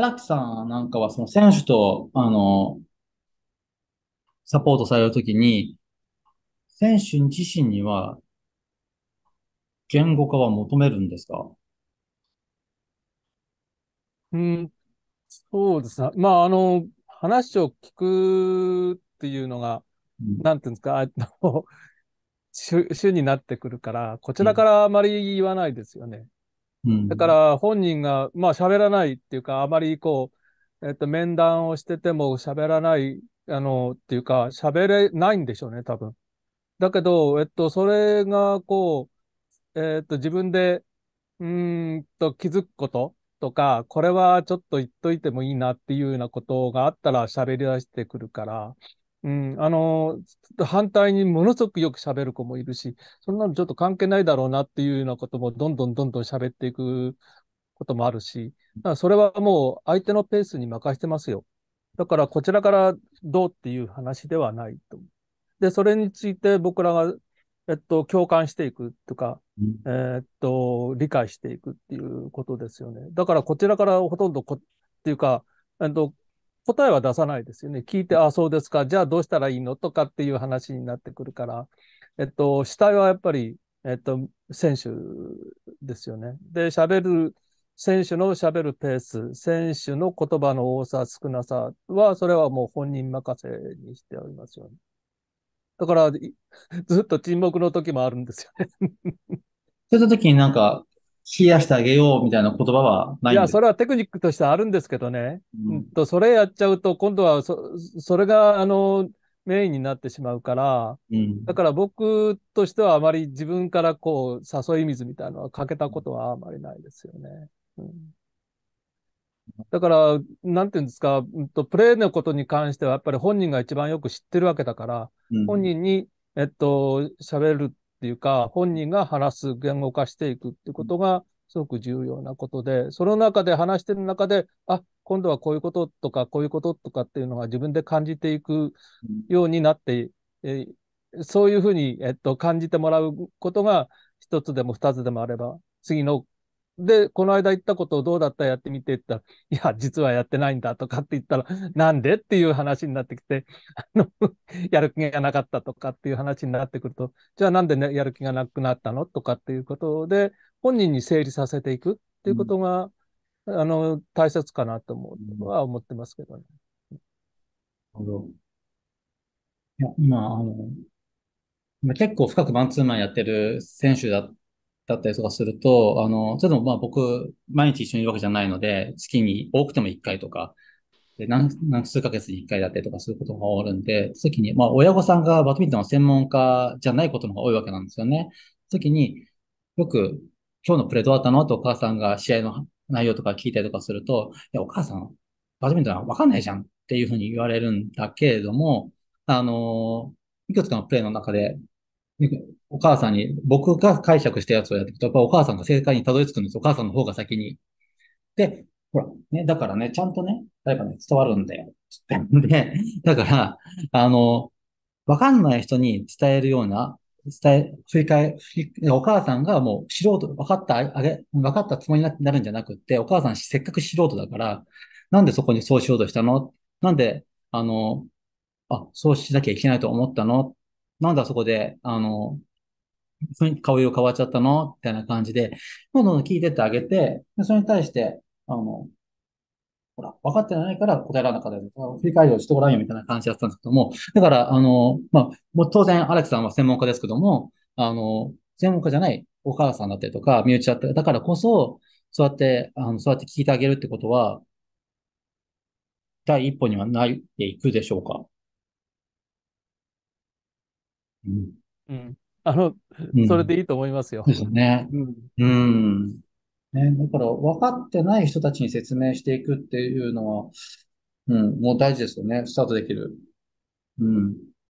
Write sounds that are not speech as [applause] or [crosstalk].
荒木さんなんかは、その選手と、あの、サポートされるときに、選手自身には、言語化は求めるんですかうん、そうですね。まあ、あの、話を聞くっていうのが、うん、なんていうんですか、あの、主になってくるから、こちらからあまり言わないですよね。だから本人が、まあ喋らないっていうか、あまりこう、えっと、面談をしてても喋らない、あの、っていうか、喋れないんでしょうね、多分。だけど、えっと、それが、こう、えっと、自分で、うんと、気づくこととか、これはちょっと言っといてもいいなっていうようなことがあったら喋り出してくるから、うん、あの、反対にものすごくよく喋る子もいるし、そんなのちょっと関係ないだろうなっていうようなこともどんどんどんどん喋っていくこともあるし、だからそれはもう相手のペースに任せてますよ。だからこちらからどうっていう話ではないと。で、それについて僕らが、えっと、共感していくとか、えー、っと、理解していくっていうことですよね。だからこちらからほとんどこ、っていうか、えっと、答えは出さないですよね。聞いて、ああ、そうですか、じゃあどうしたらいいのとかっていう話になってくるから、えっと、主体はやっぱり、えっと、選手ですよね。で、喋る、選手の喋るペース、選手の言葉の多さ、少なさは、それはもう本人任せにしておりますよね。だから、[laughs] ずっと沈黙の時もあるんですよね [laughs] そういった時になんか、冷やしてあげようみたいな言葉はないいや、それはテクニックとしてあるんですけどね。うん、とそれやっちゃうと、今度はそ、それが、あの、メインになってしまうから、うん、だから僕としてはあまり自分からこう、誘い水みたいなのはかけたことはあまりないですよね。うん、だから、なんていうんですか、プレーのことに関してはやっぱり本人が一番よく知ってるわけだから、うん、本人に、えっと、喋るっていうか、本人が話す、言語化していくっていうことが、すごく重要なことで、その中で話してる中で、あ今度はこういうこととか、こういうこととかっていうのが自分で感じていくようになって、えそういうふうに、えっと、感じてもらうことが、一つでも二つでもあれば、次ので、この間言ったことをどうだったやってみてって言ったら、いや、実はやってないんだとかって言ったら、なんでっていう話になってきて、あの、[laughs] やる気がなかったとかっていう話になってくると、じゃあなんで、ね、やる気がなくなったのとかっていうことで、本人に整理させていくっていうことが、うん、あの、大切かなと思う、は思ってますけどね。なるほど。いや、今、あの、結構深くマンツーマンやってる選手だだったりとかすると、あの、ちょっとまあ僕、毎日一緒にいるわけじゃないので、月に多くても1回とか、で何何数ヶ月に1回だったりとかすることが多いんで、時に、まあ親御さんがバドミントンの専門家じゃないことの方が多いわけなんですよね。時に、よく、今日のプレーどうだったのとお母さんが試合の内容とか聞いたりとかすると、いや、お母さん、バドミントンはわかんないじゃんっていうふうに言われるんだけれども、あの、いくつかのプレーの中で、お母さんに、僕が解釈したやつをやっていくと、やっぱお母さんが正解にたどり着くんです。お母さんの方が先に。で、ほら、ね、だからね、ちゃんとね、誰かね、伝わるんだよ。つってんで、だから、あの、わかんない人に伝えるような、伝え、振り返、お母さんがもう素人、分かったあげ、分かったつもりになるんじゃなくって、お母さんせっかく素人だから、なんでそこにそうしようとしたのなんで、あの、あ、そうしなきゃいけないと思ったのなんだそこで、あの、顔色変わっちゃったのみたいな感じで、どんどん聞いてってあげて、それに対して、あの、ほら、分かってないから答えられなかったりとか、振り返りをしてごらんよみたいな感じだったんですけども、だから、あの、まあ、もう当然、荒木さんは専門家ですけども、あの、専門家じゃないお母さんだったりとか、身内だったり、だからこそ、そうやって、あの、そうやって聞いてあげるってことは、第一歩にはないでいくでしょうか。うん。うんあの、それでいいと思いますよ。ですね。うん。うんね、だから分かってない人たちに説明していくっていうのは、うん、もう大事ですよね。スタートできる。うん。